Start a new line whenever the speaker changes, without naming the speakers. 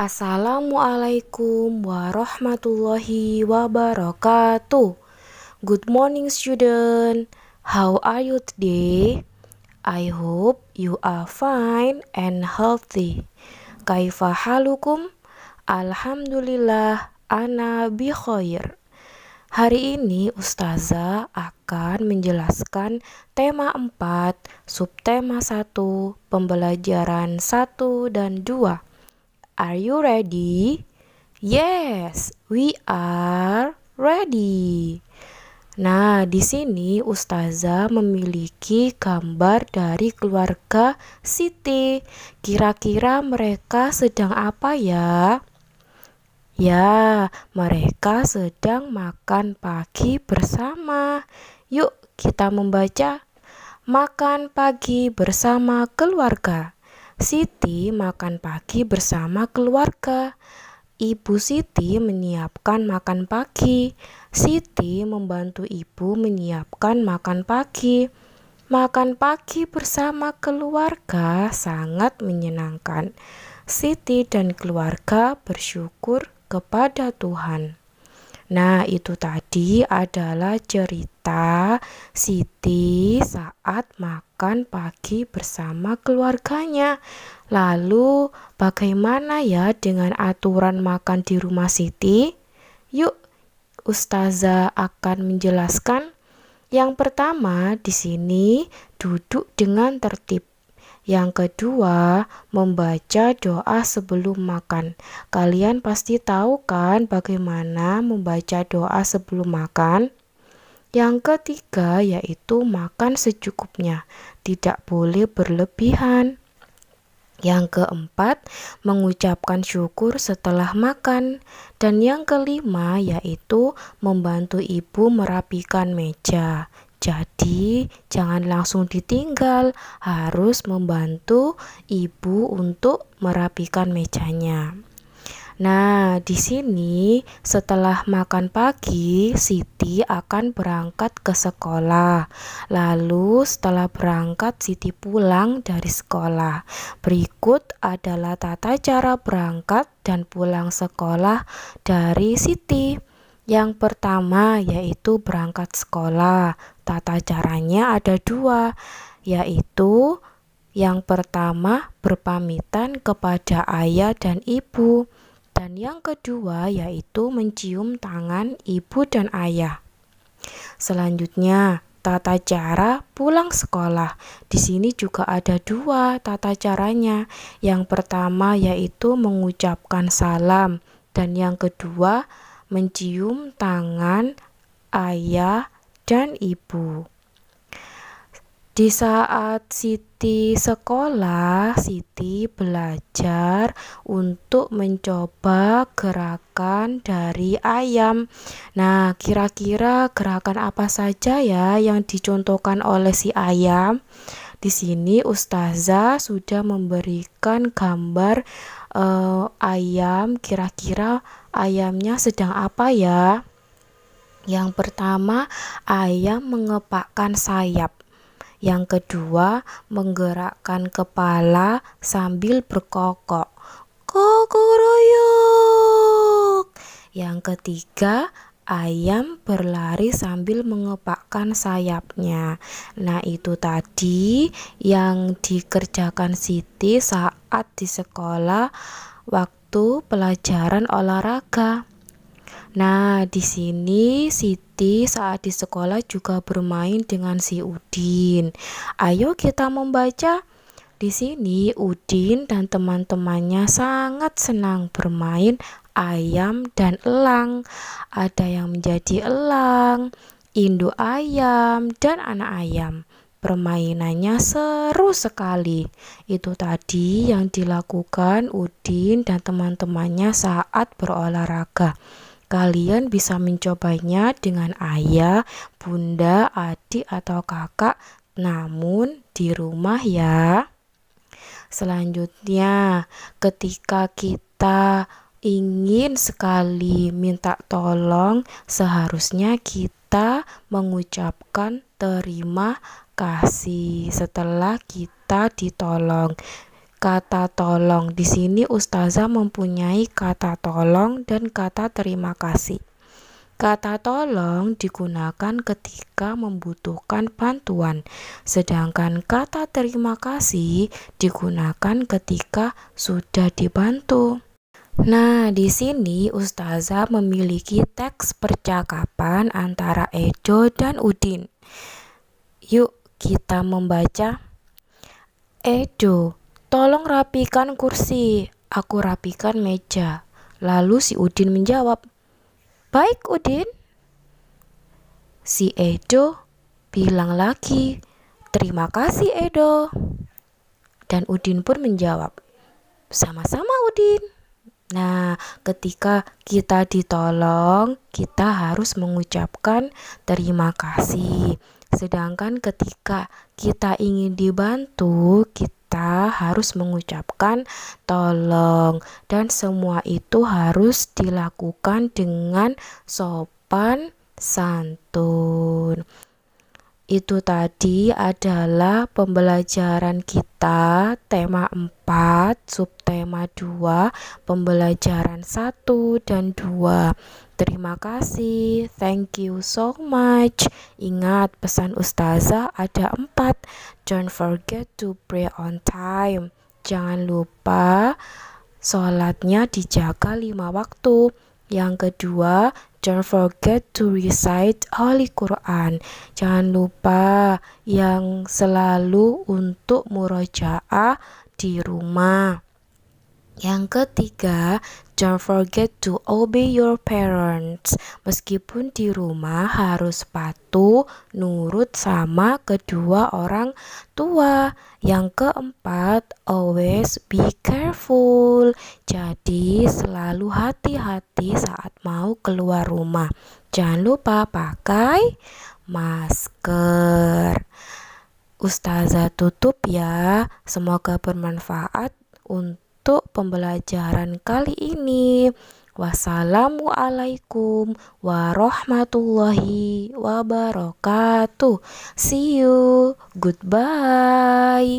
Assalamualaikum warahmatullahi wabarakatuh. Good morning student. How are you today? I hope you are fine and healthy. Kaifa halukum? Alhamdulillah ana bi khair. Hari ini Ustazah akan menjelaskan tema 4, subtema 1, pembelajaran 1 dan 2 Are you ready? Yes, we are ready. Nah, di sini ustazah memiliki gambar dari keluarga Siti. Kira-kira mereka sedang apa ya? Ya, mereka sedang makan pagi bersama. Yuk, kita membaca makan pagi bersama keluarga. Siti makan pagi bersama keluarga. Ibu Siti menyiapkan makan pagi. Siti membantu ibu menyiapkan makan pagi. Makan pagi bersama keluarga sangat menyenangkan. Siti dan keluarga bersyukur kepada Tuhan. Nah, itu tadi adalah cerita Siti saat makan pagi bersama keluarganya. Lalu, bagaimana ya dengan aturan makan di rumah Siti? Yuk, Ustazah akan menjelaskan. Yang pertama, di sini duduk dengan tertib. Yang kedua, membaca doa sebelum makan. Kalian pasti tahu kan bagaimana membaca doa sebelum makan? Yang ketiga yaitu makan secukupnya, tidak boleh berlebihan. Yang keempat, mengucapkan syukur setelah makan. Dan yang kelima yaitu membantu ibu merapikan meja. Jadi, jangan langsung ditinggal, harus membantu ibu untuk merapikan mejanya. Nah, di sini setelah makan pagi, Siti akan berangkat ke sekolah. Lalu setelah berangkat, Siti pulang dari sekolah. Berikut adalah tata cara berangkat dan pulang sekolah dari Siti. Yang pertama yaitu berangkat sekolah. Tata caranya ada dua, yaitu yang pertama berpamitan kepada ayah dan ibu, dan yang kedua yaitu mencium tangan ibu dan ayah. Selanjutnya, tata cara pulang sekolah. Di sini juga ada dua tata caranya. Yang pertama yaitu mengucapkan salam, dan yang kedua mencium tangan ayah dan ibu. Di saat Siti sekolah, Siti belajar untuk mencoba gerakan dari ayam. Nah, kira-kira gerakan apa saja ya yang dicontohkan oleh si ayam? Di sini ustazah sudah memberikan gambar uh, ayam kira-kira ayamnya sedang apa ya? Yang pertama, ayam mengepakkan sayap. Yang kedua, menggerakkan kepala sambil berkokok. Kokoroyok. Yang ketiga, ayam berlari sambil mengepakkan sayapnya. Nah, itu tadi yang dikerjakan Siti saat di sekolah waktu itu pelajaran olahraga. Nah, di sini Siti saat di sekolah juga bermain dengan si Udin. Ayo kita membaca. Di sini Udin dan teman-temannya sangat senang bermain ayam dan elang. Ada yang menjadi elang, induk ayam, dan anak ayam. Permainannya seru sekali. Itu tadi yang dilakukan Udin dan teman-temannya saat berolahraga. Kalian bisa mencobanya dengan ayah, bunda, adik, atau kakak, namun di rumah ya. Selanjutnya, ketika kita ingin sekali minta tolong, seharusnya kita kita mengucapkan terima kasih setelah kita ditolong. Kata tolong di sini ustazah mempunyai kata tolong dan kata terima kasih. Kata tolong digunakan ketika membutuhkan bantuan, sedangkan kata terima kasih digunakan ketika sudah dibantu. Nah, di sini Ustazah memiliki teks percakapan antara Ejo dan Udin. Yuk kita membaca. Ejo, tolong rapikan kursi. Aku rapikan meja. Lalu si Udin menjawab, Baik Udin. Si Edo bilang lagi, Terima kasih Edo. Dan Udin pun menjawab, Sama-sama Udin. Nah, ketika kita ditolong, kita harus mengucapkan terima kasih. Sedangkan ketika kita ingin dibantu, kita harus mengucapkan tolong dan semua itu harus dilakukan dengan sopan santun itu tadi adalah pembelajaran kita tema 4, subtema 2, pembelajaran 1 dan 2. Terima kasih, thank you so much. Ingat pesan ustazah ada 4. Don't forget to pray on time. Jangan lupa sholatnya dijaga 5 waktu. Yang kedua, don't forget to recite Holy Quran. Jangan lupa yang selalu untuk murojaah di rumah. Yang ketiga, don't forget to obey your parents. Meskipun di rumah harus patuh, nurut sama kedua orang tua. Yang keempat, always be careful. Jadi selalu hati-hati saat mau keluar rumah. Jangan lupa pakai masker. Ustazah tutup ya. Semoga bermanfaat untuk untuk pembelajaran kali ini. Wassalamualaikum warahmatullahi wabarakatuh. See you. Goodbye.